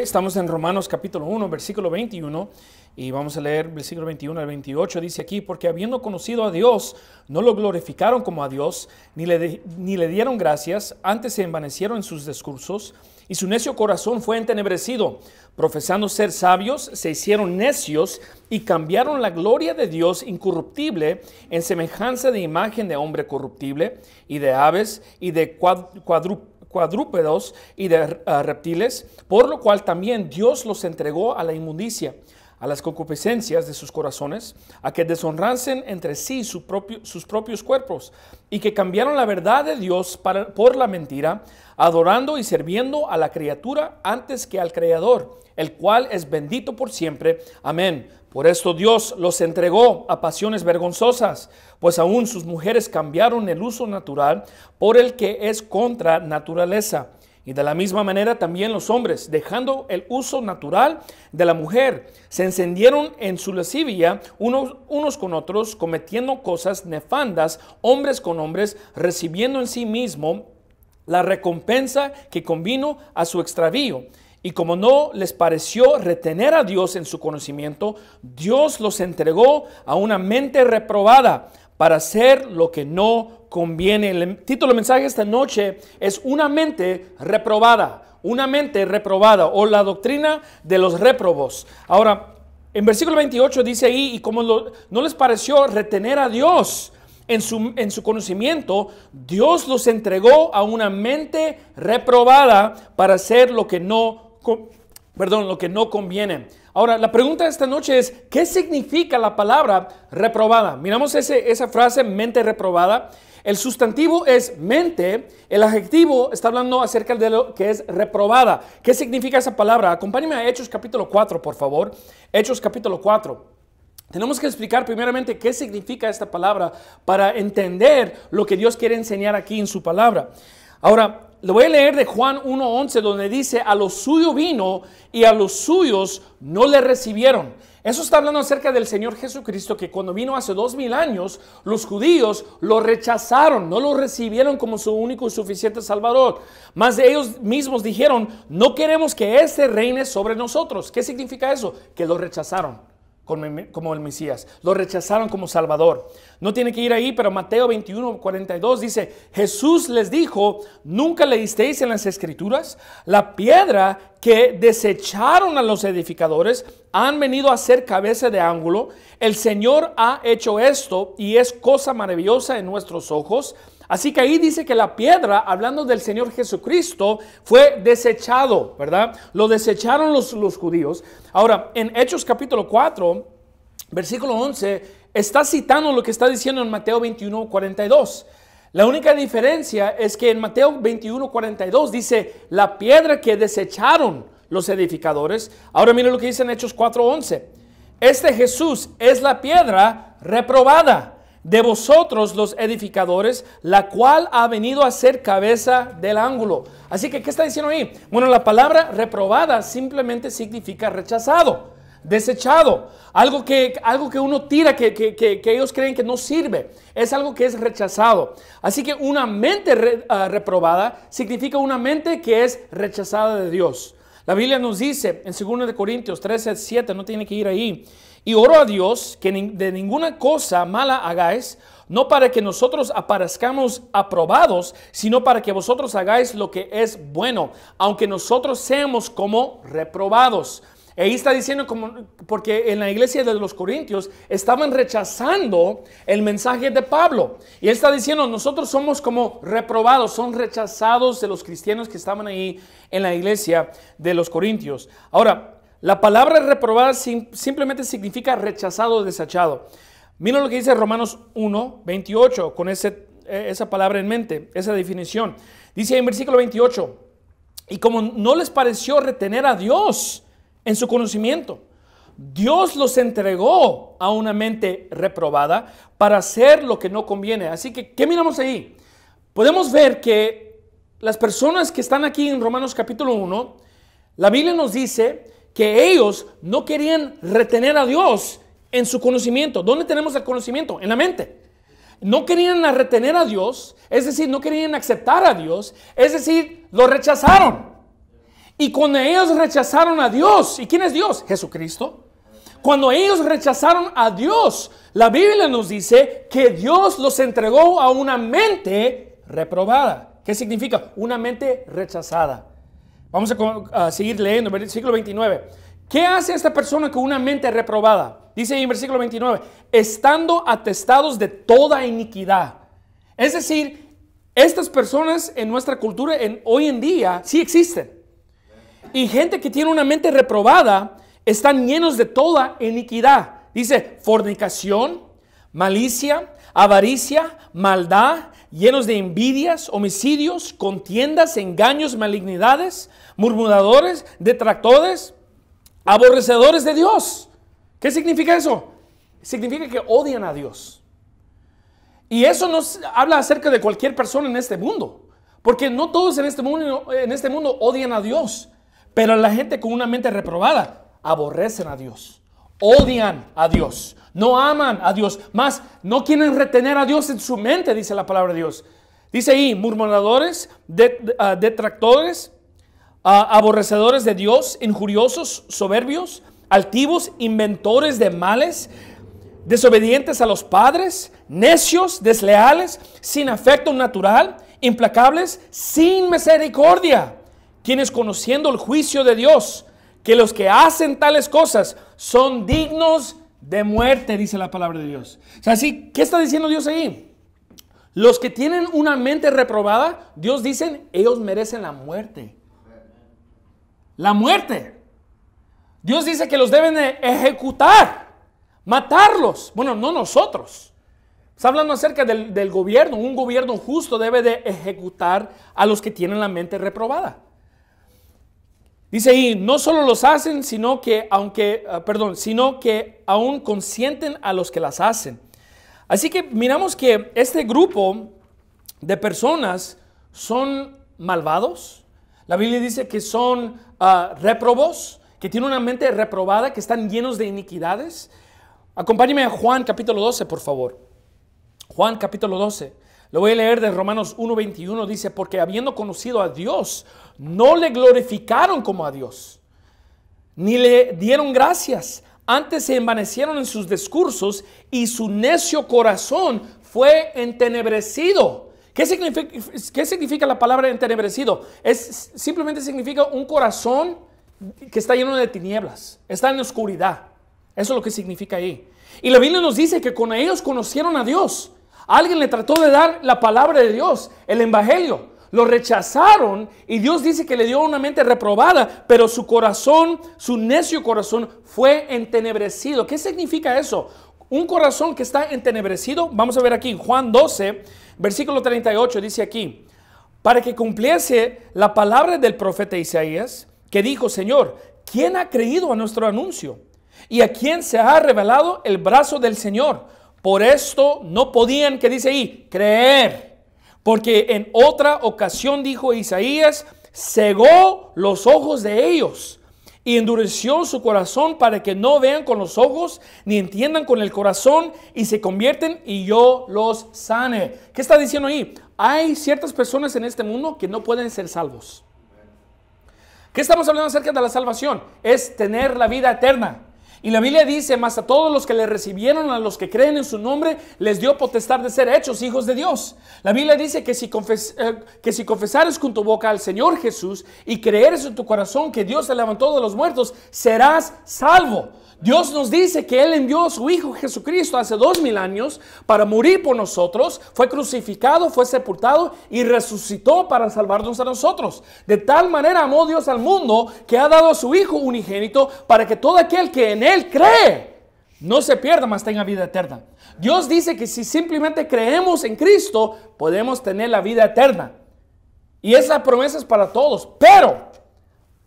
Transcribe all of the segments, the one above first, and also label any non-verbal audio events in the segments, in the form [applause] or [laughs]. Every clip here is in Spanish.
estamos en Romanos capítulo 1, versículo 21, y vamos a leer versículo 21 al 28, dice aquí, porque habiendo conocido a Dios, no lo glorificaron como a Dios, ni le, ni le dieron gracias, antes se envanecieron en sus discursos, y su necio corazón fue entenebrecido. Profesando ser sabios, se hicieron necios y cambiaron la gloria de Dios incorruptible en semejanza de imagen de hombre corruptible, y de aves, y de cuadrúpedos cuadrúpedos y de ah, reptiles, por lo cual también Dios los entregó a la inmundicia, a las concupiscencias de sus corazones, a que deshonrasen entre sí su propio, sus propios cuerpos, y que cambiaron la verdad de Dios por la mentira, adorando y sirviendo a la criatura antes que al Creador, el cual es bendito por siempre. Amén. Por esto Dios los entregó a pasiones vergonzosas, pues aún sus mujeres cambiaron el uso natural por el que es contra naturaleza. Y de la misma manera también los hombres, dejando el uso natural de la mujer, se encendieron en su lascivia unos, unos con otros, cometiendo cosas nefandas, hombres con hombres, recibiendo en sí mismo la recompensa que convino a su extravío. Y como no les pareció retener a Dios en su conocimiento, Dios los entregó a una mente reprobada para hacer lo que no conviene. El título del mensaje esta noche es una mente reprobada, una mente reprobada o la doctrina de los reprobos. Ahora, en versículo 28 dice ahí, y como no les pareció retener a Dios en su, conocimiento, Dios los entregó a una mente reprobada para hacer lo que no, perdón, lo que no conviene. Ahora, la pregunta de esta noche es, ¿qué significa la palabra reprobada? Miramos ese, esa frase, mente reprobada. El sustantivo es mente, el adjetivo está hablando acerca de lo que es reprobada. ¿Qué significa esa palabra? Acompáñeme a Hechos capítulo 4, por favor. Hechos capítulo 4. Tenemos que explicar primeramente qué significa esta palabra para entender lo que Dios quiere enseñar aquí en su palabra. Ahora, lo voy a leer de Juan 1.11 donde dice, a lo suyo vino y a los suyos no le recibieron. Eso está hablando acerca del Señor Jesucristo que cuando vino hace dos mil años, los judíos lo rechazaron, no lo recibieron como su único y suficiente Salvador. Más de ellos mismos dijeron, no queremos que éste reine sobre nosotros. ¿Qué significa eso? Que lo rechazaron como el Mesías. Lo rechazaron como Salvador. No tiene que ir ahí, pero Mateo 21, 42 dice, Jesús les dijo, nunca leísteis en las escrituras, la piedra que desecharon a los edificadores han venido a ser cabeza de ángulo. El Señor ha hecho esto y es cosa maravillosa en nuestros ojos. Así que ahí dice que la piedra, hablando del Señor Jesucristo, fue desechado, ¿verdad? Lo desecharon los, judíos. Ahora, en Hechos capítulo 4, versículo 11, está citando lo que está diciendo en Mateo 21, 42. La única diferencia es que en Mateo 21, 42 dice, la piedra que desecharon los edificadores. Ahora mire lo que dice en Hechos 4, 11. Este Jesús es la piedra reprobada de vosotros los edificadores, la cual ha venido a ser cabeza del ángulo. Así que, ¿qué está diciendo ahí? Bueno, la palabra reprobada simplemente significa rechazado, desechado, algo que, algo que uno tira, que, ellos creen que no sirve, es algo que es rechazado. Así que una mente ah, reprobada significa una mente que es rechazada de Dios. La Biblia nos dice en 2 Corintios 13, 7, no tiene que ir ahí. Y oro a Dios que de ninguna cosa mala hagáis, no para que nosotros aparezcamos aprobados, sino para que vosotros hagáis lo que es bueno, aunque nosotros seamos como reprobados. E ahí está diciendo como, porque en la iglesia de los Corintios estaban rechazando el mensaje de Pablo. Y él está diciendo, nosotros somos como reprobados, son rechazados de los cristianos que estaban ahí en la iglesia de los Corintios. Ahora, la palabra reprobada simplemente significa rechazado o desechado. Mira lo que dice Romanos 1, 28, con ese, e, esa palabra en mente, esa definición. Dice en versículo 28, y como no les pareció retener a Dios en su conocimiento, Dios los entregó a una mente reprobada para hacer lo que no conviene. Así que, ¿qué miramos ahí? Podemos ver que las personas que están aquí en Romanos capítulo 1, la Biblia nos dice que ellos no querían retener a Dios en su conocimiento. ¿Dónde tenemos el conocimiento? En la mente. No querían retener a Dios, es decir, no querían aceptar a Dios, es decir, lo rechazaron. Y cuando ellos rechazaron a Dios, ¿y quién es Dios? Jesucristo. Cuando ellos rechazaron a Dios, la Biblia nos dice que Dios los entregó a una mente reprobada. ¿Qué significa? Una mente rechazada. Vamos a, seguir leyendo, versículo 29. ¿Qué hace esta persona con una mente reprobada? Dice en versículo 29, estando atestados de toda iniquidad. Es decir, estas personas en nuestra cultura en, hoy en día sí existen. Y gente que tiene una mente reprobada están llenos de toda iniquidad. Dice, fornicación, malicia, avaricia, maldad, llenos de envidias, homicidios, contiendas, engaños, malignidades, murmuradores, detractores, aborrecedores de Dios. ¿Qué significa eso? Significa que odian a Dios. Y eso nos habla acerca de cualquier persona en este mundo. Porque no todos en este mundo, en este mundo odian a Dios. Pero la gente con una mente reprobada aborrecen a Dios. Odian a Dios. No aman a Dios. Más, no quieren retener a Dios en su mente, dice la palabra de Dios. Dice ahí, murmuradores, ah, detractores, aborrecedores de Dios, injuriosos, soberbios, altivos, inventores de males, desobedientes a los padres, necios, desleales, sin afecto natural, implacables, sin misericordia, quienes conociendo el juicio de Dios, que los que hacen tales cosas son dignos de muerte, dice la palabra de Dios. O sea, ¿qué está diciendo Dios ahí? Los que tienen una mente reprobada, Dios dice, ellos merecen la muerte la muerte. Dios dice que los deben e-, ejecutar, matarlos. Bueno, no nosotros. Está hablando acerca del, gobierno. Un gobierno justo debe de ejecutar a los que tienen la mente reprobada. Dice y no solo los hacen, sino que aunque, ah, perdón, sino que aún consienten a los que las hacen. Así que miramos que este grupo de personas son malvados, la Biblia dice que son ah, reprobos, que tienen una mente reprobada, que están llenos de iniquidades. Acompáñeme a Juan capítulo 12, por favor. Juan capítulo 12. Lo voy a leer de Romanos 1:21. Dice, porque habiendo conocido a Dios, no le glorificaron como a Dios, ni le dieron gracias. Antes se envanecieron en sus discursos y su necio corazón fue entenebrecido. ¿Qué significa, la palabra entenebrecido? Es, simplemente significa un corazón que está lleno de tinieblas, está en oscuridad. Eso es lo que significa ahí. Y la Biblia nos dice que con ellos conocieron a Dios. Alguien le trató de dar la palabra de Dios, el Evangelio. Lo rechazaron y Dios dice que le dio una mente reprobada, pero su corazón, su necio corazón fue entenebrecido. ¿Qué significa eso? Un corazón que está entenebrecido, vamos a ver aquí, Juan 12, versículo 38 dice aquí, para que cumpliese la palabra del profeta Isaías, que dijo, Señor, ¿quién ha creído a nuestro anuncio? ¿Y a quién se ha revelado el brazo del Señor? Por esto no podían, que dice ahí, creer. Porque en otra ocasión dijo Isaías, cegó los ojos de ellos y endureció su corazón para que no vean con los ojos ni entiendan con el corazón y se convierten y yo los sane. ¿Qué está diciendo ahí? Hay ciertas personas en este mundo que no pueden ser salvos. ¿Qué estamos hablando acerca de la salvación? Es tener la vida eterna. Y la Biblia dice, más a todos los que le recibieron, a los que creen en su nombre, les dio potestad de ser hechos hijos de Dios. La Biblia dice que si, eh, que si confesares con tu boca al Señor Jesús y creeres en tu corazón que Dios se levantó de los muertos, serás salvo. Dios nos dice que Él envió a su Hijo Jesucristo hace dos mil años para morir por nosotros, fue crucificado, fue sepultado y resucitó para salvarnos a nosotros. De tal manera amó Dios al mundo que ha dado a su Hijo unigénito para que todo aquel que en Él él cree, no se pierda, mas tenga vida eterna. Dios dice que si simplemente creemos en Cristo, podemos tener la vida eterna. Y esa promesa es para todos. Pero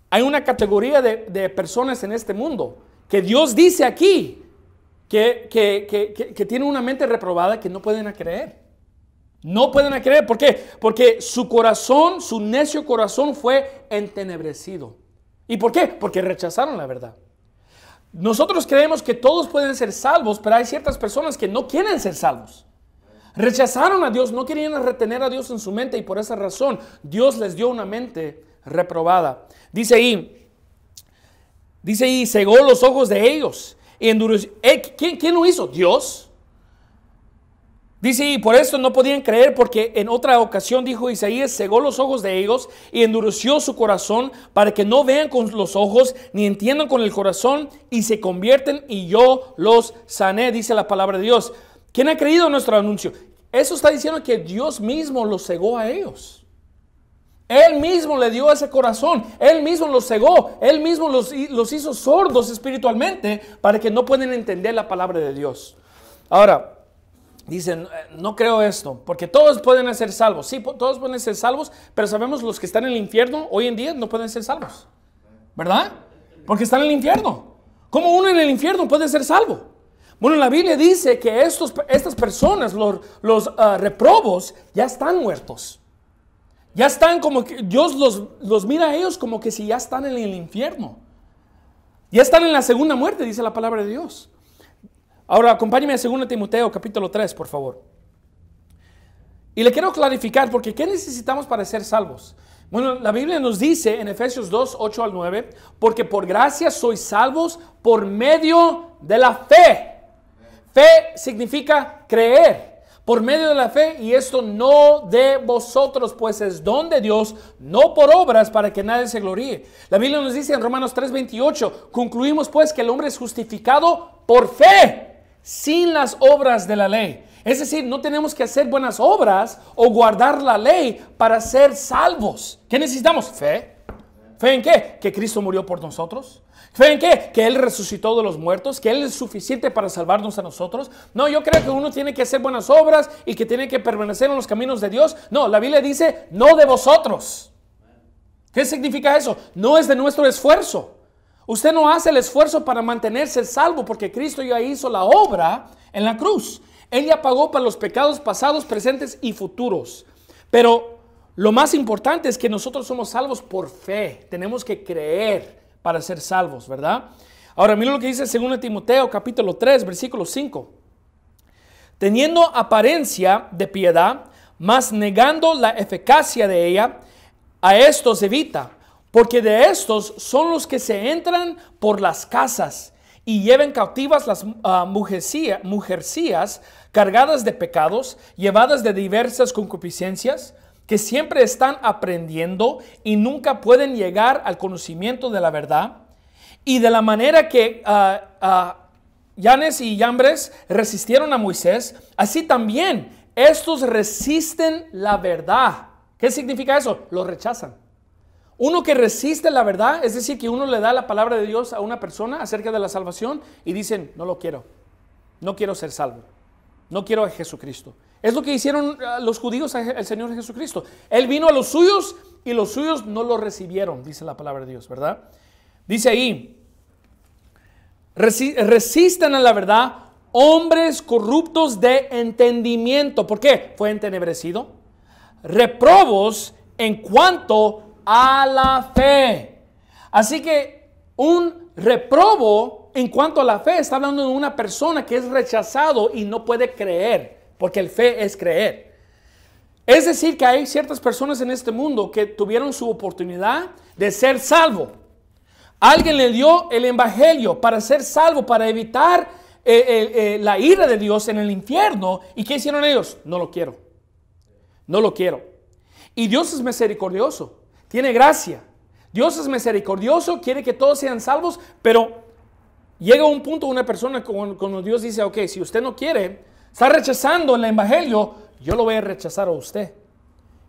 hay una categoría de, personas en este mundo que Dios dice aquí que, que, tienen una mente reprobada que no pueden creer. No pueden creer. ¿Por Porque su corazón, su necio corazón fue entenebrecido. ¿Y por qué? Porque rechazaron la verdad. Nosotros creemos que todos pueden ser salvos, pero hay ciertas personas que no quieren ser salvos. Rechazaron a Dios, no querían retener a Dios en su mente y por esa razón Dios les dio una mente reprobada. Dice ahí, dice ahí, cegó los ojos de ellos. Y endureció. ¿Eh? ¿Quién lo hizo? Dios. Dice, y por esto no podían creer, porque en otra ocasión dijo Isaías, cegó los ojos de ellos y endureció su corazón para que no vean con los ojos ni entiendan con el corazón y se convierten y yo los sané, dice la palabra de Dios. ¿Quién ha creído en nuestro anuncio? Eso está diciendo que Dios mismo los cegó a ellos. Él mismo le dio ese corazón, Él mismo los cegó, Él mismo los, los hizo sordos espiritualmente para que no puedan entender la palabra de Dios. Ahora, Dicen, eh, no creo esto, porque todos pueden ser salvos. Sí, todos pueden ser salvos, pero sabemos los que están en el infierno hoy en día no pueden ser salvos. ¿Verdad? Porque están en el infierno. ¿Cómo uno en el infierno puede ser salvo? Bueno, la Biblia dice que estos, estas personas, los, ah, reprobos, ya están muertos. Ya están como que Dios los, los mira a ellos como que si ya están en el infierno. Ya están en la segunda muerte, dice la palabra de Dios. Ahora acompáñeme a 2 Timoteo capítulo 3, por favor. Y le quiero clarificar, porque ¿qué necesitamos para ser salvos? Bueno, la Biblia nos dice en Efesios 2, 8 al 9, porque por gracia sois salvos por medio de la fe. Fe significa creer. Por medio de la fe, y esto no de vosotros, pues es don de Dios, no por obras para que nadie se gloríe. La Biblia nos dice en Romanos 28, concluimos pues que el hombre es justificado por fe sin las obras de la ley. Es decir, no tenemos que hacer buenas obras o guardar la ley para ser salvos. ¿Qué necesitamos? Fe. ¿Fe en qué? Que Cristo murió por nosotros. ¿Fe en qué? Que Él resucitó de los muertos, que Él es suficiente para salvarnos a nosotros. No, yo creo que uno tiene que hacer buenas obras y que tiene que permanecer en los caminos de Dios. No, la Biblia dice, no de vosotros. ¿Qué significa eso? No es de nuestro esfuerzo. Usted no hace el esfuerzo para mantenerse salvo porque Cristo ya hizo la obra en la cruz. Él ya pagó para los pecados pasados, presentes y futuros. Pero lo más importante es que nosotros somos salvos por fe. Tenemos que creer para ser salvos, ¿verdad? Ahora, mira lo que dice 2 Timoteo capítulo 3, versículo 5. Teniendo apariencia de piedad, mas negando la eficacia de ella, a estos evita porque de estos son los que se entran por las casas y lleven cautivas las ah, mujercías cargadas de pecados, llevadas de diversas concupiscencias, que siempre están aprendiendo y nunca pueden llegar al conocimiento de la verdad. Y de la manera que Yanes ah, ah, y Yambres resistieron a Moisés, así también estos resisten la verdad. ¿Qué significa eso? Lo rechazan. Uno que resiste la verdad, es decir, que uno le da la palabra de Dios a una persona acerca de la salvación y dicen, no lo quiero, no quiero ser salvo, no quiero a Jesucristo. Es lo que hicieron ah, los judíos al Señor Jesucristo. Él vino a los suyos y los suyos no lo recibieron, dice la palabra de Dios, ¿verdad? Dice ahí, resisten a la verdad hombres corruptos de entendimiento. ¿Por qué? Fue entenebrecido. Reprobos en cuanto a la fe. Así que un reprobo en cuanto a la fe está hablando de una persona que es rechazado y no puede creer, porque el fe es creer. Es decir, que hay ciertas personas en este mundo que tuvieron su oportunidad de ser salvo. Alguien le dio el evangelio para ser salvo, para evitar eh, eh, la ira de Dios en el infierno. ¿Y qué hicieron ellos? No lo quiero. No lo quiero. Y Dios es misericordioso tiene gracia. Dios es misericordioso, quiere que todos sean salvos, pero llega un punto una persona cuando Dios dice, ok, si usted no quiere, está rechazando el Evangelio, yo lo voy a rechazar a usted.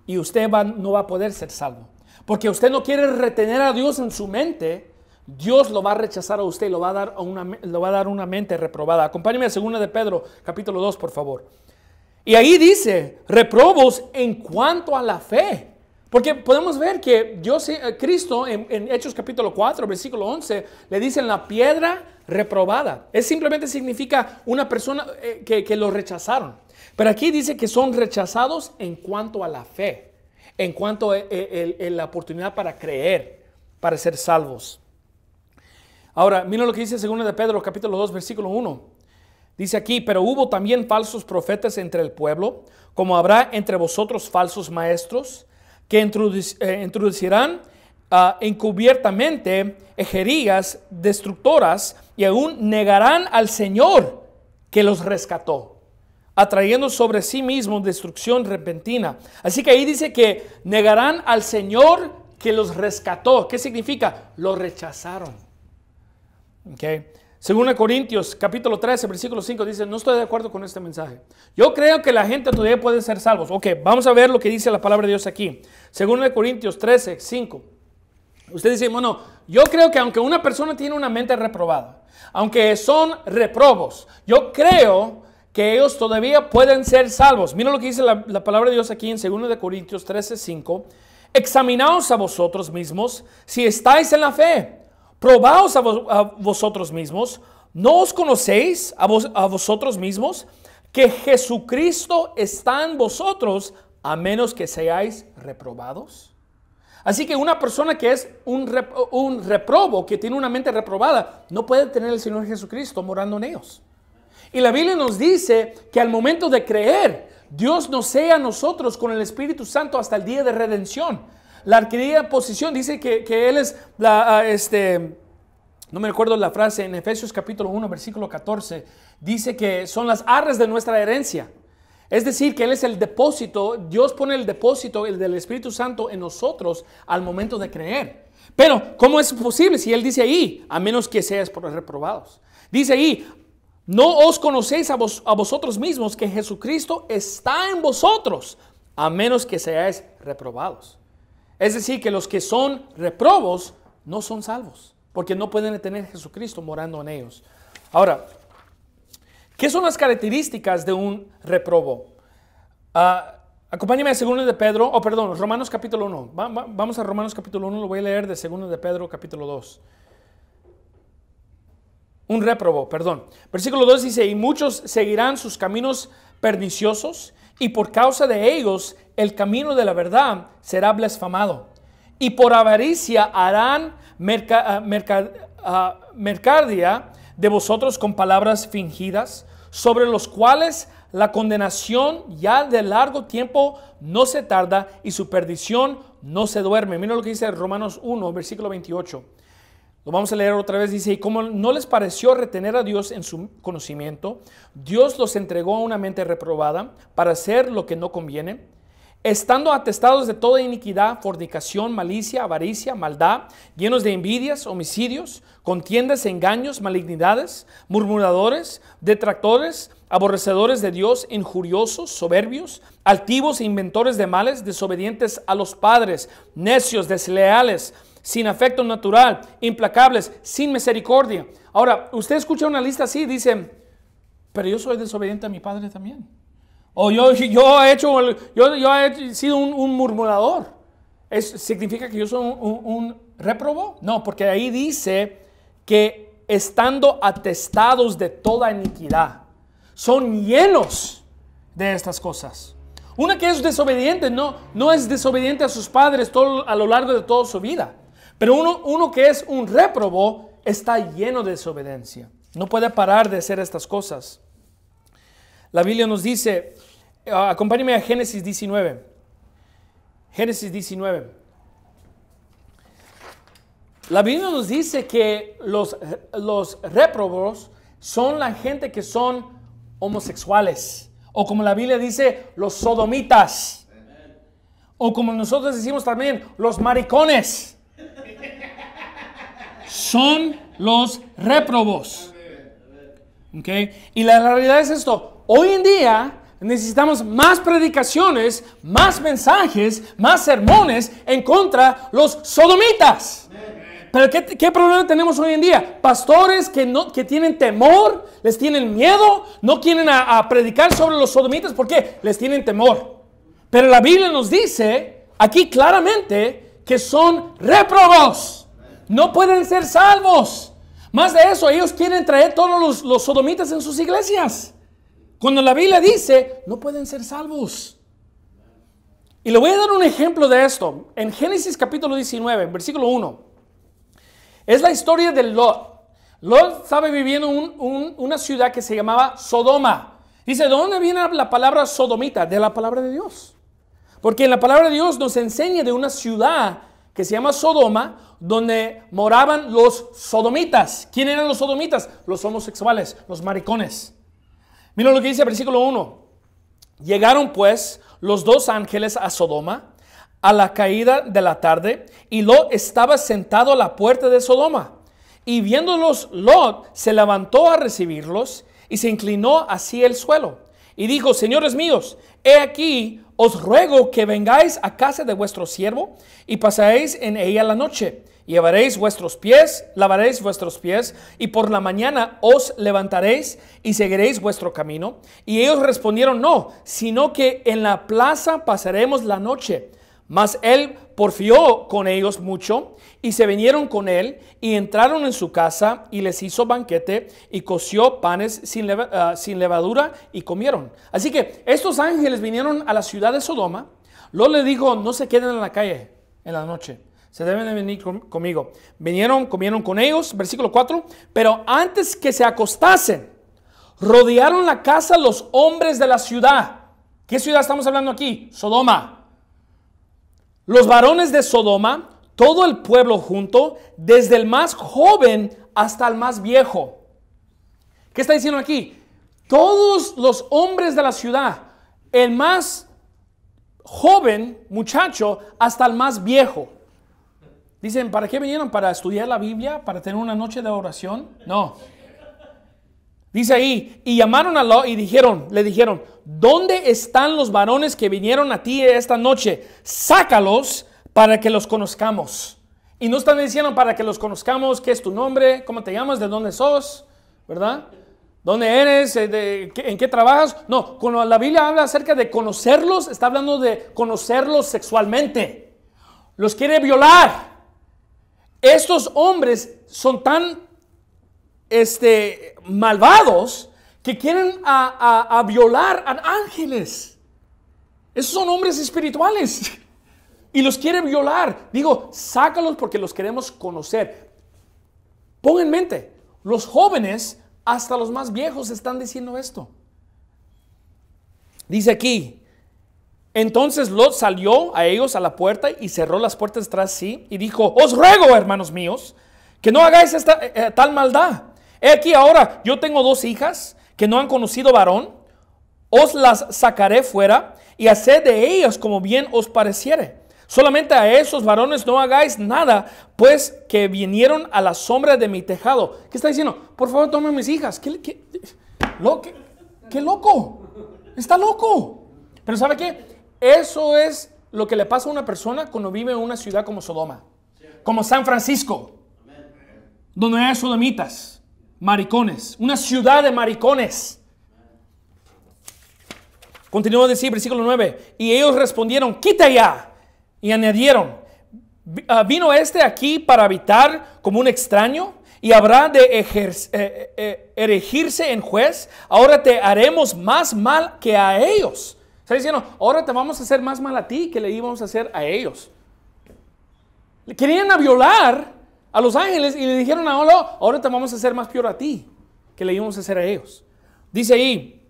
Y usted no va a poder ser salvo. Porque usted no quiere retener a Dios en su mente, Dios lo va a rechazar a usted y lo va a dar, a una, lo va a dar una mente reprobada. Acompáñeme a 2 de Pedro, capítulo 2, por favor. Y ahí dice, reprobos en cuanto a la fe. Porque podemos ver que eh, Cristo en, Hechos capítulo 4, versículo 11, le dicen la piedra reprobada. Es simplemente significa una persona eh, que, lo rechazaron. Pero aquí dice que son rechazados en cuanto a la fe, en cuanto a, eh, la oportunidad para creer, para ser salvos. Ahora, mira lo que dice 2 de Pedro capítulo 2, versículo 1. Dice aquí, pero hubo también falsos profetas entre el pueblo, como habrá entre vosotros falsos maestros que eh, introducirán ah, encubiertamente ejerías destructoras y aún negarán al Señor que los rescató, atrayendo sobre sí mismo destrucción repentina. Así que ahí dice que negarán al Señor que los rescató. ¿Qué significa? Lo rechazaron. Okay. Según Corintios capítulo 13, versículo 5 dice, no estoy de acuerdo con este mensaje. Yo creo que la gente todavía puede ser salvos. Ok, vamos a ver lo que dice la palabra de Dios aquí. Según Corintios 13, 5. Usted dice, bueno, yo creo que aunque una persona tiene una mente reprobada, aunque son reprobos, yo creo que ellos todavía pueden ser salvos. Mira lo que dice la, palabra de Dios aquí en de Corintios 13, 5. Examinaos a vosotros mismos si estáis en la fe probaos a, vosotros mismos, ¿no os conocéis a, vosotros mismos que Jesucristo está en vosotros a menos que seáis reprobados? Así que una persona que es un, un, reprobo, que tiene una mente reprobada, no puede tener el Señor Jesucristo morando en ellos. Y la Biblia nos dice que al momento de creer, Dios nos sea a nosotros con el Espíritu Santo hasta el día de redención la de posición. Dice que, él es ah, este, no me recuerdo la frase, en Efesios capítulo 1, versículo 14, dice que son las arras de nuestra herencia. Es decir, que Él es el depósito, Dios pone el depósito, del Espíritu Santo en nosotros al momento de creer. Pero, ¿cómo es posible si Él dice ahí, a menos que seas por reprobados? Dice ahí, no os conocéis a vosotros mismos que Jesucristo está en vosotros, a menos que seáis reprobados. Es decir, que los que son reprobos no son salvos, porque no pueden tener a Jesucristo morando en ellos. Ahora, ¿qué son las características de un reprobo? Ah, acompáñame a 2 de Pedro, o oh, perdón, Romanos capítulo 1. vamos a Romanos capítulo 1, lo voy a leer de 2 de Pedro capítulo 2. Un reprobo, perdón. Versículo 2 dice, y muchos seguirán sus caminos perniciosos y por causa de ellos el camino de la verdad será blasfamado. Y por avaricia harán ah, ah, mercadía de vosotros con palabras fingidas, sobre los cuales la condenación ya de largo tiempo no se tarda y su perdición no se duerme. Mira lo que dice Romanos 1, versículo 28. Lo vamos a leer otra vez. Dice, y como no les pareció retener a Dios en su conocimiento, Dios los entregó a una mente reprobada para hacer lo que no conviene, estando atestados de toda iniquidad, fornicación, malicia, avaricia, maldad, llenos de envidias, homicidios, contiendas, engaños, malignidades, murmuradores, detractores, aborrecedores de Dios, injuriosos, soberbios, altivos, e inventores de males, desobedientes a los padres, necios, desleales sin afecto natural, implacables, sin misericordia. Ahora, usted escucha una lista así, dice, pero yo soy desobediente a mi padre también. O yo, yo he, hecho, yo, he sido un, murmurador. ¿Es, ¿Significa que yo soy un, un, No, porque ahí dice que estando atestados de toda iniquidad, son llenos de estas cosas. Una que es desobediente, no, no es desobediente a sus padres a lo largo de toda su vida. Pero uno, uno que es un réprobo está lleno de desobediencia. No puede parar de hacer estas cosas. La Biblia nos dice, ah, acompáñeme a Génesis 19. Génesis 19. La Biblia nos dice que los, los réprobos son la gente que son homosexuales. O como la Biblia dice, los sodomitas. O como nosotros decimos también, los maricones son los reprobos. Y la, realidad es esto, hoy en día necesitamos más predicaciones, más mensajes, más sermones en contra los sodomitas. Pero ¿qué, problema tenemos hoy en día? Pastores que, no, que tienen temor, les tienen miedo, no quieren a, predicar sobre los sodomitas porque les tienen temor. Pero la Biblia nos dice aquí claramente que son reprobos no pueden ser salvos. Más de eso, ellos quieren traer todos los, sodomitas en sus iglesias. Cuando la Biblia dice, no pueden ser salvos. Y le voy a dar un ejemplo de esto. En Génesis capítulo 19, versículo 1. Es la historia de Lot. Lot sabe viviendo en una ciudad que se llamaba Sodoma. Dice, ¿de dónde viene la palabra sodomita? De la palabra de Dios. Porque en la palabra de Dios nos enseña de una ciudad que se llama Sodoma, donde moraban los sodomitas. ¿Quién eran los sodomitas? Los homosexuales, los maricones. Miren lo que dice el versículo 1. Llegaron pues los dos ángeles a Sodoma a la caída de la tarde y Lot estaba sentado a la puerta de Sodoma. Y viéndolos, Lot se levantó a recibirlos y se inclinó hacia el suelo y dijo, señores míos, he aquí, os ruego que vengáis a casa de vuestro siervo y pasaréis en ella la noche. Llevaréis vuestros pies, lavaréis vuestros pies, y por la mañana os levantaréis y seguiréis vuestro camino. Y ellos respondieron, no, sino que en la plaza pasaremos la noche. Mas él porfió con ellos mucho y se vinieron con él y entraron en su casa y les hizo banquete y coció panes sin, ah, levadura y comieron. Así que estos ángeles vinieron a la ciudad de Sodoma. Lo le dijo, no se queden en la calle en la noche. Se deben de venir conmigo. Vinieron, comieron con ellos, versículo 4. Pero antes que se acostasen, rodearon la casa los hombres de la ciudad. ¿Qué ciudad estamos hablando aquí? Sodoma. Los varones de Sodoma, todo el pueblo junto, desde el más joven hasta el más viejo. ¿Qué está diciendo aquí? Todos los hombres de la ciudad, el más joven muchacho hasta el más viejo. Dicen, ¿para qué vinieron? ¿Para estudiar la Biblia? ¿Para tener una noche de oración? No. Dice ahí, y llamaron a Lot y dijeron, le dijeron, ¿dónde están los varones que vinieron a ti esta noche? Sácalos para que los conozcamos. Y no están diciendo para que los conozcamos qué es tu nombre, cómo te llamas, de dónde sos, ¿verdad? ¿Dónde eres? Eh, ¿En qué trabajas? No, cuando la Biblia habla acerca de conocerlos, está hablando de conocerlos sexualmente. Los quiere violar. Estos hombres son tan este, malvados que quieren a, violar a ángeles. Esos son hombres espirituales y los quiere violar. Digo, sácalos porque los queremos conocer. Pon en mente, los jóvenes hasta los más viejos están diciendo esto. Dice aquí, entonces Lot salió a ellos a la puerta y cerró las puertas tras sí y dijo, os ruego, hermanos míos, que no hagáis esta eh, eh, tal maldad, He aquí ahora, yo tengo dos hijas que no han conocido varón, os las sacaré fuera y haced de ellas como bien os pareciere. Solamente a esos varones no hagáis nada, pues que vinieron a la sombra de mi tejado. ¿Qué está diciendo? Por favor, tomen mis hijas. ¿Qué, qué, qué, qué loco? Está loco. Pero ¿sabe qué? Eso es lo que le pasa a una persona cuando vive en una ciudad como Sodoma, como San Francisco, donde hay sodomitas maricones, una ciudad de maricones. Continúa decir, versículo 9, y ellos respondieron, quita ya. Y añadieron, ah, vino este aquí para habitar como un extraño y habrá de eh, eh, eh, erigirse en juez, ahora te haremos más mal que a ellos. Está diciendo, ahora te vamos a hacer más mal a ti que le íbamos a hacer a ellos. Le querían a violar a los ángeles y le dijeron, a Olo, ahora te vamos a hacer más peor a ti que le íbamos a hacer a ellos. Dice ahí,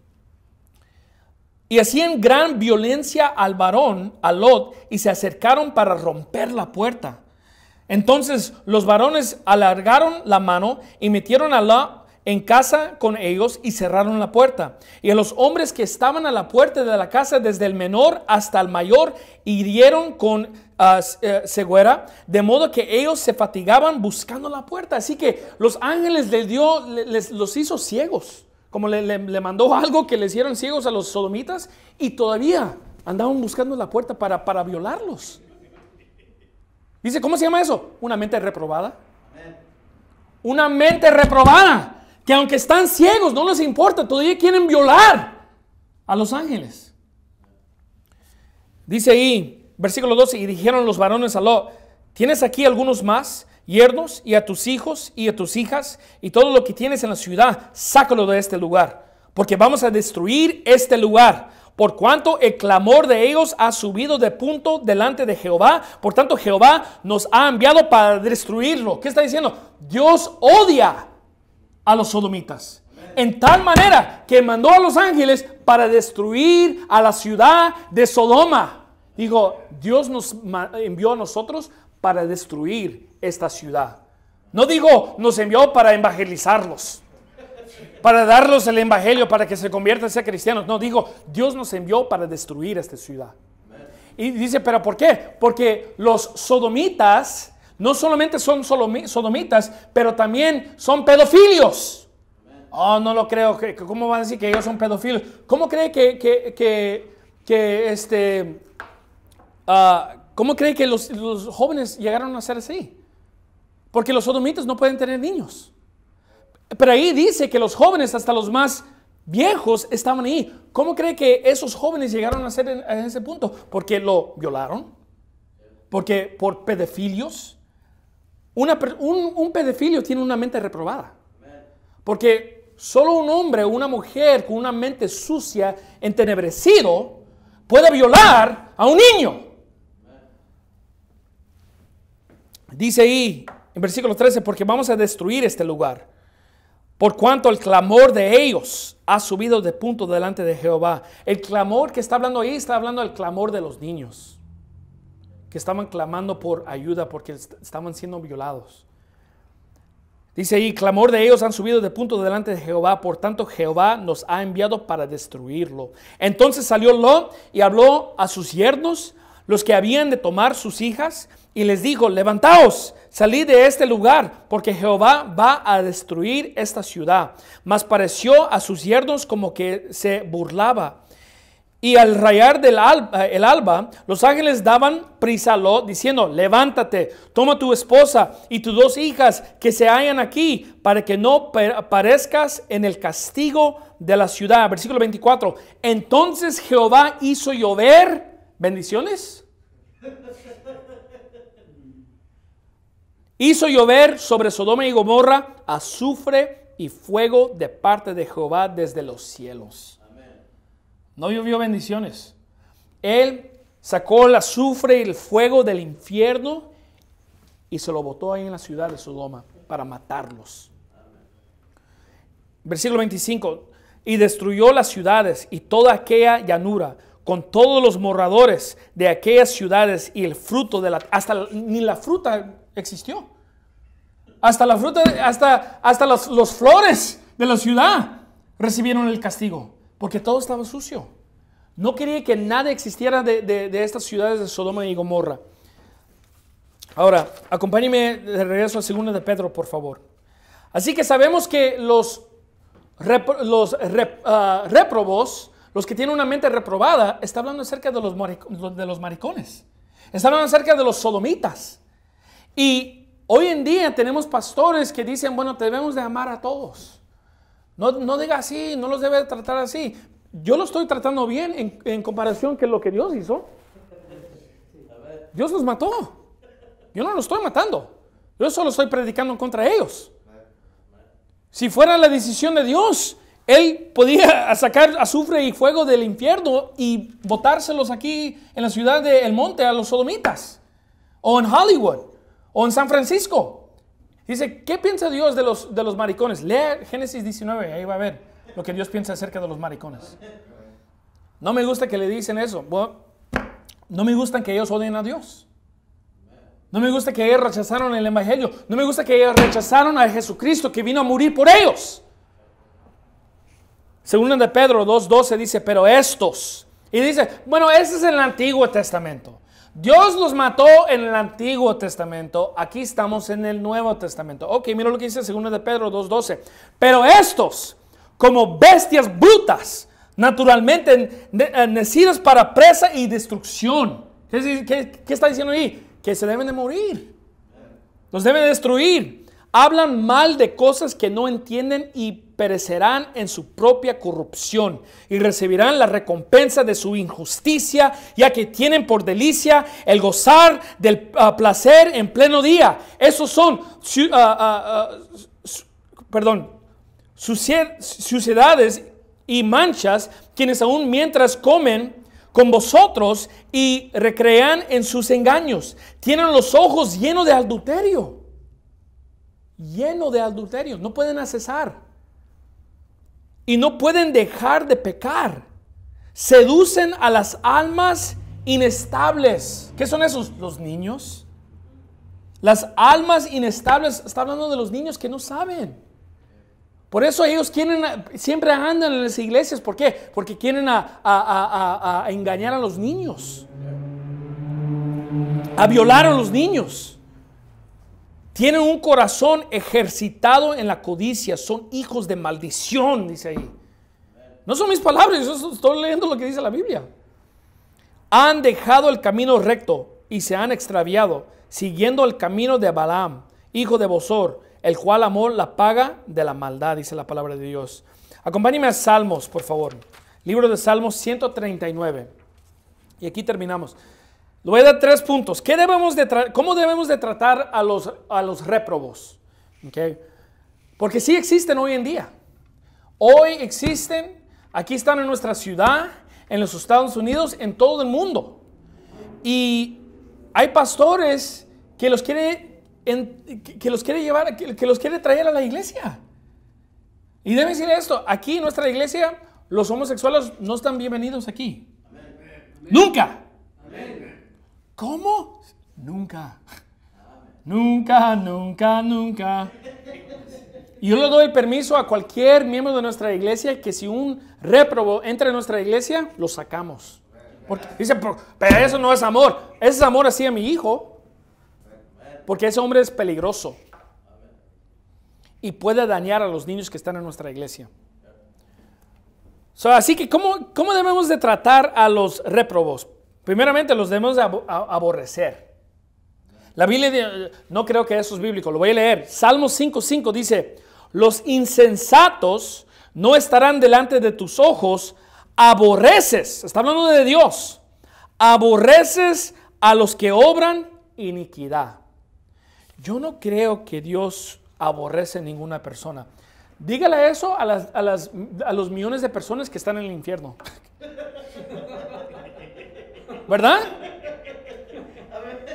y hacían gran violencia al varón, a Lot, y se acercaron para romper la puerta. Entonces los varones alargaron la mano y metieron a Lot en casa con ellos y cerraron la puerta. Y a los hombres que estaban a la puerta de la casa, desde el menor hasta el mayor, hirieron con ah, eh, ceguera, de modo que ellos se fatigaban buscando la puerta. Así que los ángeles de Dios les, los hizo ciegos, como le, mandó [laughs] algo que les hicieron ciegos a los sodomitas y todavía andaban buscando la puerta para, para violarlos. Dice, ¿cómo se llama eso? Una mente reprobada. Una mente reprobada que aunque están ciegos, no les importa, todavía quieren violar a los ángeles. Dice ahí, versículo 12, y dijeron los varones a lo: ¿tienes aquí algunos más? Yernos y a tus hijos y a tus hijas y todo lo que tienes en la ciudad, sácalo de este lugar, porque vamos a destruir este lugar, por cuanto el clamor de ellos ha subido de punto delante de Jehová. Por tanto, Jehová nos ha enviado para destruirlo. ¿Qué está diciendo? Dios odia a los sodomitas. En tal manera que mandó a los ángeles para destruir a la ciudad de Sodoma. Digo, Dios nos envió a nosotros para destruir esta ciudad. No digo, nos envió para evangelizarlos, para darles el evangelio, para que se conviertan, sean cristianos. No digo, Dios nos envió para destruir esta ciudad. Y dice, pero ¿por qué? Porque los sodomitas no solamente son sodomitas, pero también son pedofilios. Oh, no lo creo. ¿Cómo van a decir que ellos son pedofilios? ¿Cómo cree que, este, ah, cree que los, jóvenes llegaron a ser así? Porque los sodomitas no pueden tener niños. Pero ahí dice que los jóvenes, hasta los más viejos, estaban ahí. ¿Cómo cree que esos jóvenes llegaron a ser en, ese punto? Porque lo violaron, porque por pedofilios, un, un pedofilio tiene una mente reprobada. Porque solo un hombre o una mujer con una mente sucia, entenebrecido, puede violar a un niño. Dice ahí en versículo 13, porque vamos a destruir este lugar. Por cuanto el clamor de ellos ha subido de punto delante de Jehová. El clamor que está hablando ahí está hablando del clamor de los niños que estaban clamando por ayuda porque estaban siendo violados. Dice ahí, clamor de ellos han subido de punto delante de Jehová, por tanto Jehová nos ha enviado para destruirlo. Entonces salió Lot y habló a sus yernos, los que habían de tomar sus hijas, y les dijo, levantaos, salid de este lugar, porque Jehová va a destruir esta ciudad. Mas pareció a sus yernos como que se burlaba. Y al rayar del alba, eh, el alba, los ángeles daban prisa a Lot diciendo, levántate, toma tu esposa y tus dos hijas que se hallan aquí para que no parezcas en el castigo de la ciudad. Versículo 24. Entonces Jehová hizo llover bendiciones. Hizo llover sobre Sodoma y Gomorra azufre y fuego de parte de Jehová desde los cielos. No llovió bendiciones. Él sacó el azufre y el fuego del infierno y se lo botó ahí en la ciudad de Sodoma para matarlos. Versículo 25. Y destruyó las ciudades y toda aquella llanura con todos los moradores de aquellas ciudades y el fruto de la... Hasta ni la fruta existió. Hasta la fruta, hasta, hasta las los flores de la ciudad recibieron el castigo. Porque todo estaba sucio. No quería que nada existiera de, estas ciudades de Sodoma y Gomorra. Ahora, acompáñeme de regreso al segundo de Pedro, por favor. Así que sabemos que los, los reprobos, ah, los que tienen una mente reprobada, está hablando acerca de los, de los maricones. Está hablando acerca de los sodomitas. Y hoy en día tenemos pastores que dicen, bueno, debemos de amar a todos. No, diga así, no los debe tratar así. Yo lo estoy tratando bien en, comparación que lo que Dios hizo. Dios los mató. Yo no los estoy matando. Yo solo estoy predicando contra ellos. Si fuera la decisión de Dios, Él podía [laughs] sacar azufre y fuego del infierno y botárselos aquí en la ciudad de El Monte a los sodomitas. O en Hollywood. O en San Francisco. Dice, ¿qué piensa Dios de los, de los maricones? Lea Génesis 19, ahí va a ver lo que Dios piensa acerca de los maricones. No me gusta que le dicen eso. no me gustan que ellos odien a Dios. No me gusta que ellos rechazaron el Evangelio. No me gusta que ellos rechazaron a Jesucristo que vino a morir por ellos. Según de Pedro 2.12 dice, pero estos. Y dice, bueno, ese es el Antiguo Testamento. Dios los mató en el Antiguo Testamento, aquí estamos en el Nuevo Testamento. Ok, mira lo que dice 2 de Pedro 2.12. Pero estos, como bestias brutas, naturalmente eh, nacidas para presa y destrucción. ¿Qué, está diciendo ahí? Que se deben de morir. Los deben de destruir Hablan mal de cosas que no entienden y perecerán en su propia corrupción y recibirán la recompensa de su injusticia, ya que tienen por delicia el gozar del ah, placer en pleno día. Esos son, ah, ah, perdón, suciedades y manchas, quienes aún mientras comen, con vosotros y recrean en sus engaños. Tienen los ojos llenos de adulterio lleno de adulterio no pueden accesar. Y no pueden dejar de pecar. Seducen a las almas inestables. ¿Qué son esos? Los niños. Las almas inestables, está hablando de los niños que no saben. Por eso ellos quieren, siempre andan en las iglesias. ¿Por qué? Porque quieren a engañar a los niños. A violar a los niños. Tienen un corazón ejercitado en la codicia. Son hijos de maldición, dice ahí. No son mis palabras, yo estoy leyendo lo que dice la Biblia. Han dejado el camino recto y se han extraviado, siguiendo el camino de Balaam, hijo de Bosor, el cual amó la paga de la maldad, dice la palabra de Dios. Acompáñeme a Salmos, por favor. Libro de Salmos 139. Y aquí terminamos. Le voy a dar tres puntos. debemos de ¿Cómo debemos de tratar a los, a los réprobos? Okay. Porque sí existen hoy en día. Hoy existen, aquí están en nuestra ciudad, en los Estados Unidos, en todo el mundo. Y hay pastores que los quiere, que los quiere llevar, que, los quiere traer a la iglesia. Y deben decir esto, aquí en nuestra iglesia los homosexuales no están bienvenidos aquí. Nunca. ¿Cómo? Nunca. Nunca, nunca, nunca. Y yo le doy permiso a cualquier miembro de nuestra iglesia que si un réprobo entra en nuestra iglesia, lo sacamos. Porque, dice, pero eso no es amor. Ese es amor así a mi hijo. Porque ese hombre es peligroso. Y puede dañar a los niños que están en nuestra iglesia. así que, ¿cómo, ¿cómo debemos de tratar a los réprobos? Primeramente los debemos aborrecer. La Biblia, no creo que eso es bíblico, lo voy a leer. Salmo 5.5 dice, los insensatos no estarán delante de tus ojos, aborreces, está hablando de Dios, aborreces a los que obran iniquidad. Yo no creo que Dios aborrece a ninguna persona. Dígale eso a, a, a los millones de personas que están en el infierno. ¿Verdad?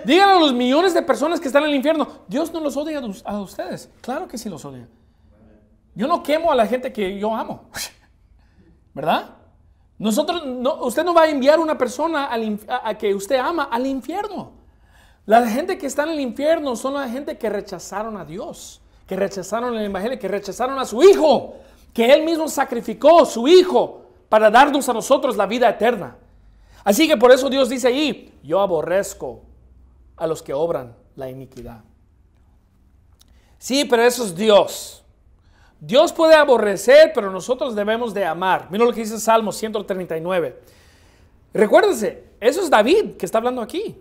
Díganlo a los millones de personas que están en el infierno. Dios no los odia a ustedes. Claro que sí los odia. Yo no quemo a la gente que yo amo. [laughs] ¿Verdad? Nosotros, no, usted no va a enviar una persona a, a, que usted ama al infierno. La gente que está en el infierno son la gente que rechazaron a Dios, que rechazaron el Evangelio, que rechazaron a su Hijo, que Él mismo sacrificó su Hijo para darnos a nosotros la vida eterna. Así que por eso Dios dice ahí, yo aborrezco a los que obran la iniquidad. Sí, pero eso es Dios. Dios puede aborrecer, pero nosotros debemos de amar. Mira lo que dice Salmo 139. Recuérdense, eso es David que está hablando aquí,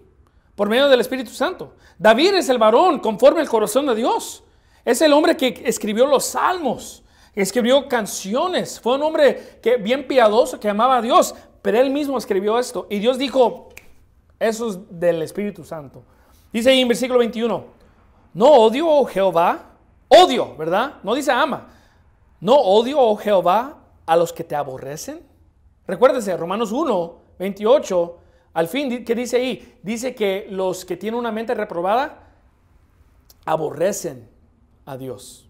por medio del Espíritu Santo. David es el varón conforme al corazón de Dios. Es el hombre que escribió los salmos, escribió canciones. Fue un hombre que, bien piadoso que amaba a Dios. Pero él mismo escribió esto. Y Dios dijo, eso es del Espíritu Santo. Dice ahí en versículo 21, no odio, oh Jehová, odio, ¿verdad? No dice ama. No odio, oh Jehová, a los que te aborrecen. Recuérdese, Romanos 1, 28, al fin, ¿qué dice ahí? Dice que los que tienen una mente reprobada aborrecen a Dios.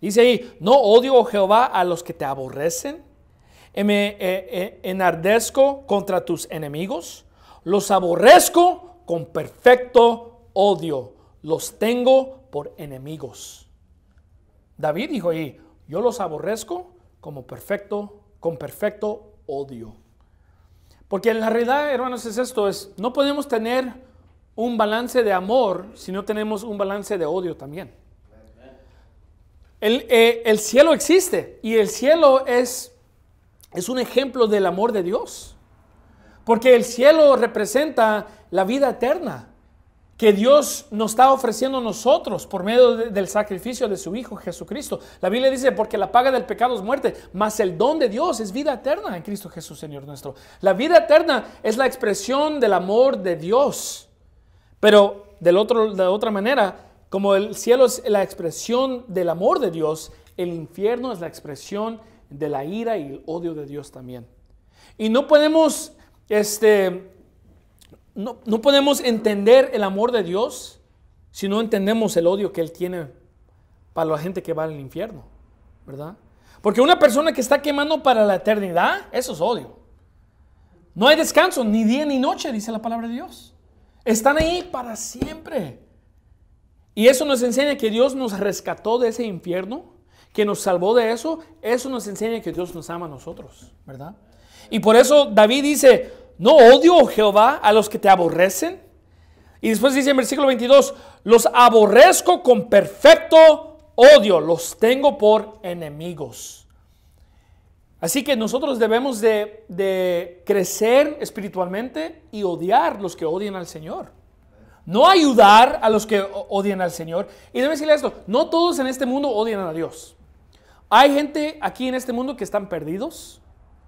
Dice ahí, no odio, oh Jehová, a los que te aborrecen me eh, eh, enardezco contra tus enemigos, los aborrezco con perfecto odio, los tengo por enemigos. David dijo ahí, yo los aborrezco como perfecto, con perfecto odio. Porque en la realidad, hermanos, es esto, es, no podemos tener un balance de amor si no tenemos un balance de odio también. El, eh, el cielo existe y el cielo es es un ejemplo del amor de Dios. Porque el cielo representa la vida eterna que Dios nos está ofreciendo a nosotros por medio del sacrificio de su Hijo Jesucristo. La Biblia dice, porque la paga del pecado es muerte, mas el don de Dios es vida eterna en Cristo Jesús, Señor nuestro. La vida eterna es la expresión del amor de Dios. Pero otro, de otra manera, como el cielo es la expresión del amor de Dios, el infierno es la expresión de la ira y el odio de Dios también. Y no podemos, este, no, no podemos entender el amor de Dios si no entendemos el odio que Él tiene para la gente que va al infierno, ¿verdad? Porque una persona que está quemando para la eternidad, eso es odio. No hay descanso, ni día ni noche, dice la palabra de Dios. Están ahí para siempre. Y eso nos enseña que Dios nos rescató de ese infierno que nos salvó de eso, eso nos enseña que Dios nos ama a nosotros, ¿verdad? Y por eso David dice, no odio, oh Jehová, a los que te aborrecen. Y después dice en versículo 22, los aborrezco con perfecto odio, los tengo por enemigos. Así que nosotros debemos de, crecer espiritualmente y odiar los que odian al Señor. No ayudar a los que odian al Señor. Y debe decirle esto, no todos en este mundo odian a Dios. Hay gente aquí en este mundo que están perdidos,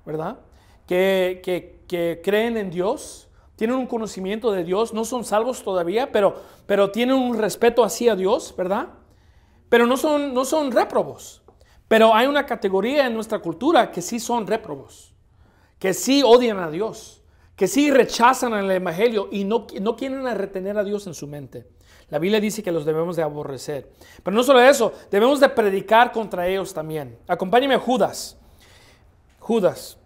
¿verdad? Que, creen en Dios, tienen un conocimiento de Dios, no son salvos todavía, pero, pero tienen un respeto hacia Dios, ¿verdad? Pero no son, no son réprobos. Pero hay una categoría en nuestra cultura que sí son réprobos, que sí odian a Dios, que sí rechazan el Evangelio y no, no quieren retener a Dios en su mente. La Biblia dice que los debemos de aborrecer. Pero no solo eso, debemos de predicar contra ellos también. Acompáñeme Judas. Judas.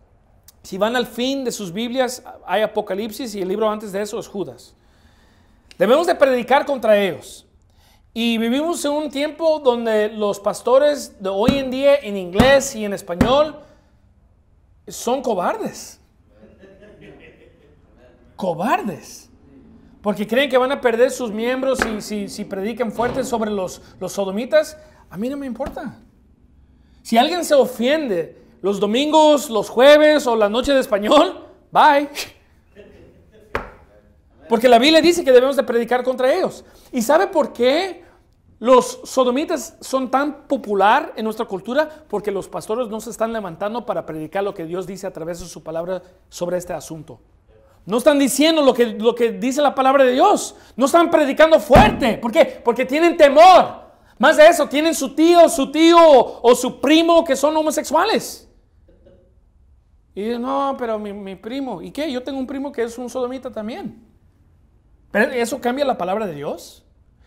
Si van al fin de sus Biblias, hay Apocalipsis y el libro antes de eso es Judas. Debemos de predicar contra ellos. Y vivimos en un tiempo donde los pastores de hoy en día en inglés y en español son cobardes. Cobardes porque creen que van a perder sus miembros si, si, predican fuerte sobre los, los sodomitas, a mí no me importa. Si alguien se ofende los domingos, los jueves o la noche de español, bye. Porque la Biblia dice que debemos de predicar contra ellos. ¿Y sabe por qué los sodomitas son tan popular en nuestra cultura? Porque los pastores no se están levantando para predicar lo que Dios dice a través de su palabra sobre este asunto. No están diciendo lo que, lo que dice la palabra de Dios. No están predicando fuerte. ¿Por qué? Porque tienen temor. Más de eso, tienen su tío, su tío o su primo que son homosexuales. Y dicen, no, pero mi, mi primo. ¿Y qué? Yo tengo un primo que es un sodomita también. ¿Pero eso cambia la palabra de Dios?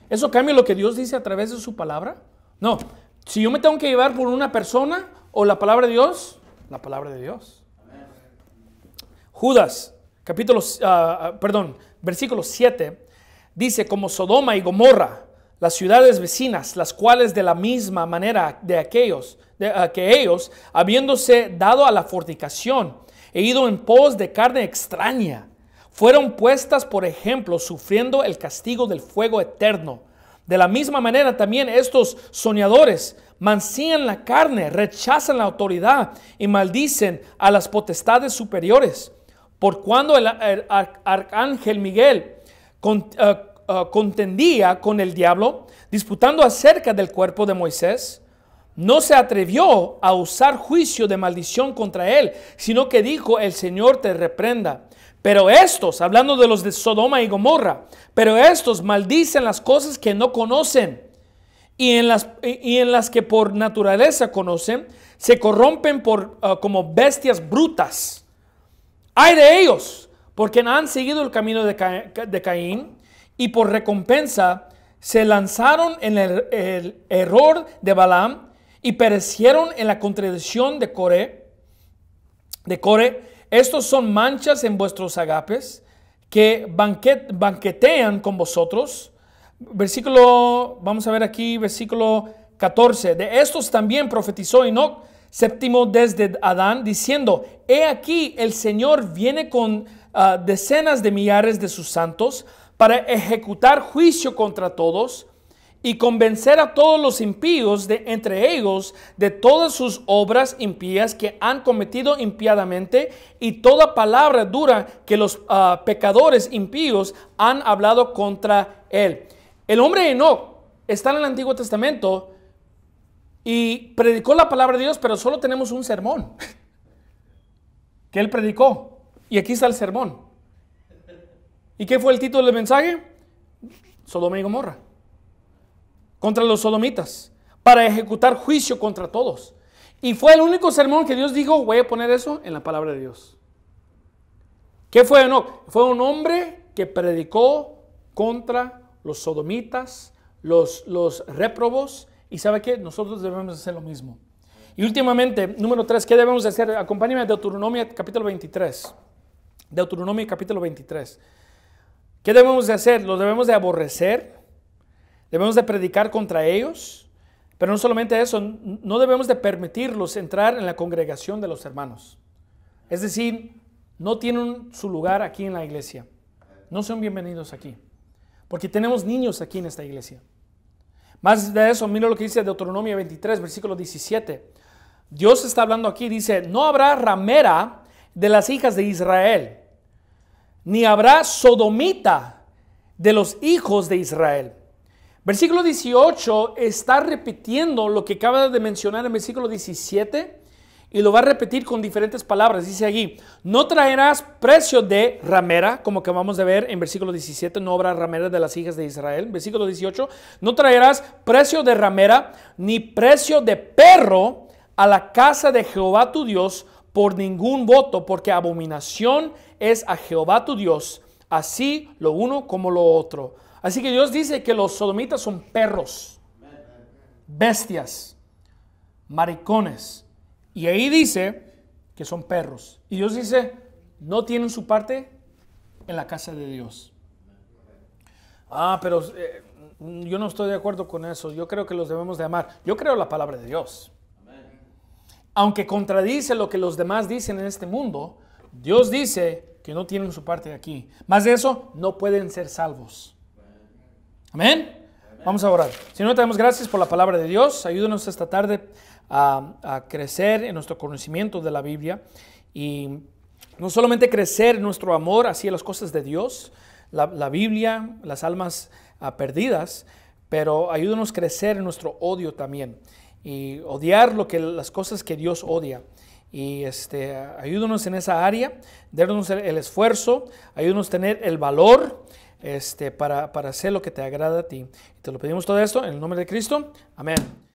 ¿Eso cambia lo que Dios dice a través de su palabra? No. Si yo me tengo que llevar por una persona o la palabra de Dios, la palabra de Dios. Judas capítulo, ah, ah, perdón, versículo 7, dice, como Sodoma y Gomorra, las ciudades vecinas, las cuales de la misma manera de aquellos, ah, que ellos, habiéndose dado a la fortificación e ido en pos de carne extraña, fueron puestas, por ejemplo, sufriendo el castigo del fuego eterno. De la misma manera también estos soñadores mancían la carne, rechazan la autoridad y maldicen a las potestades superiores por cuando el, arcángel Miguel eh, eh, contendía con el diablo, disputando acerca del cuerpo de Moisés, no se atrevió a usar juicio de maldición contra él, sino que dijo, el Señor te reprenda. Pero estos, hablando de los de Sodoma y Gomorra, pero estos maldicen las cosas que no conocen y en las, y en las que por naturaleza conocen, se corrompen por, eh, como bestias brutas. Hay de ellos, porque no han seguido el camino de, Caín y por recompensa se lanzaron en el, error de Balaam y perecieron en la contradicción de Core. De Core, estos son manchas en vuestros agapes que banquetean con vosotros. Versículo, vamos a ver aquí, versículo 14. De estos también profetizó Enoch séptimo desde Adán, diciendo, He aquí el Señor viene con ah, decenas de millares de sus santos para ejecutar juicio contra todos y convencer a todos los impíos de entre ellos de todas sus obras impías que han cometido impiadamente y toda palabra dura que los ah, pecadores impíos han hablado contra él. El hombre Enoch está en el Antiguo Testamento y predicó la palabra de Dios, pero solo tenemos un sermón [laughs] que él predicó. Y aquí está el sermón. ¿Y qué fue el título del mensaje? Sodoma y Gomorra. Contra los sodomitas. Para ejecutar juicio contra todos. Y fue el único sermón que Dios dijo, voy a poner eso en la palabra de Dios. ¿Qué fue Fue un hombre que predicó contra los sodomitas, los, los réprobos, y sabe qué? Nosotros debemos hacer lo mismo. Y últimamente, número tres, ¿qué debemos hacer? Acompáñame de Deuteronomio capítulo 23. Deuteronomio capítulo 23. ¿Qué debemos de hacer? Los debemos de aborrecer, debemos de predicar contra ellos, pero no solamente eso, no debemos de permitirlos entrar en la congregación de los hermanos. Es decir, no tienen su lugar aquí en la iglesia. No son bienvenidos aquí, porque tenemos niños aquí en esta iglesia. Más de eso, mira lo que dice Deuteronomio 23, versículo 17. Dios está hablando aquí, dice, no habrá ramera de las hijas de Israel, ni habrá sodomita de los hijos de Israel. Versículo 18 está repitiendo lo que acaba de mencionar en versículo 17 y lo va a repetir con diferentes palabras. Dice allí, no traerás precio de ramera, como acabamos de ver en versículo 17, no habrá ramera de las hijas de Israel. Versículo 18, no traerás precio de ramera ni precio de perro a la casa de Jehová tu Dios por ningún voto, porque abominación es a Jehová tu Dios, así lo uno como lo otro. Así que Dios dice que los sodomitas son perros, bestias, maricones, y ahí dice que son perros. Y Dios dice, no tienen su parte en la casa de Dios. Ah, pero eh, yo no estoy de acuerdo con eso. Yo creo que los debemos de amar. Yo creo la palabra de Dios. Aunque contradice lo que los demás dicen en este mundo, Dios dice que no tienen su parte aquí. Más de eso, no pueden ser salvos. Amén. Vamos a orar. Señor, te damos gracias por la palabra de Dios. Ayúdanos esta tarde a, crecer en nuestro conocimiento de la Biblia y no solamente crecer nuestro amor hacia las cosas de Dios, la, Biblia, las almas ah, perdidas, pero ayúdanos crecer en nuestro odio también y odiar lo que, las cosas que Dios odia. Y este, ayúdanos en esa área, darnos el, esfuerzo, ayúdanos tener el valor este, para, para hacer lo que te agrada a ti. Te lo pedimos todo esto en el nombre de Cristo. Amén.